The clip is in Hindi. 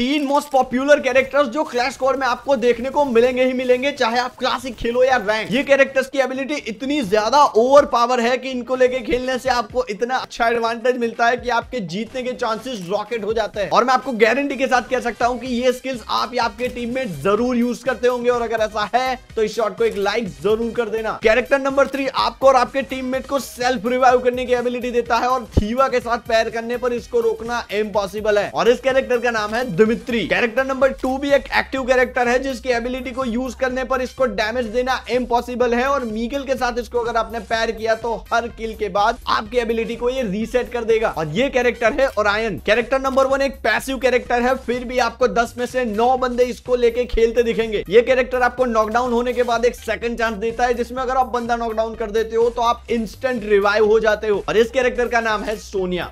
तीन मोस्ट पॉपुलर कैरेक्टर्स जो क्लैश कोर में आपको देखने को मिलेंगे ही मिलेंगे चाहे आप क्लासिक खेलो या रैंक ये कैरेक्टर्स की एबिलिटी इतनी ज्यादा ओवर पावर है कि इनको लेके खेलने से आपको इतना अच्छा एडवांटेज मिलता है कि आपके जीतने के चांसेस रॉकेट हो जाते हैं और मैं आपको गारंटी के साथ कह सकता हूँ की ये स्किल्स आप या आपके टीम में जरूर यूज करते होंगे और अगर ऐसा है तो इस शॉर्ट को एक लाइक जरूर कर देना कैरेक्टर नंबर थ्री आपको और आपके टीम को सेल्फ रिवाइव करने की एबिलिटी देता है और थीवा के साथ पैर करने पर इसको रोकना इम्पॉसिबल है और इस कैरेक्टर का नाम है मित्री कैरेक्टर नंबर टू भी एक एक्टिव कैरेक्टर है जिसकी एबिलिटी को यूज करने पर इसको डैमेज देना इम्पॉसिबल है और मीगल के साथ इसको अगर आपने पैर किया तो हर किल के बाद आपकी एबिलिटी को ये रीसेट कर देगा और ये कैरेक्टर है और आयन कैरेक्टर नंबर वन एक पैसिव कैरेक्टर है फिर भी आपको दस में से नौ बंदे इसको लेके खेलते दिखेंगे ये कैरेक्टर आपको नॉकडाउन होने के बाद एक सेकंड चांस देता है जिसमें अगर आप बंदा नॉकडाउन कर देते हो तो आप इंस्टेंट रिवाइव हो जाते हो और इस कैरेक्टर का नाम है सोनिया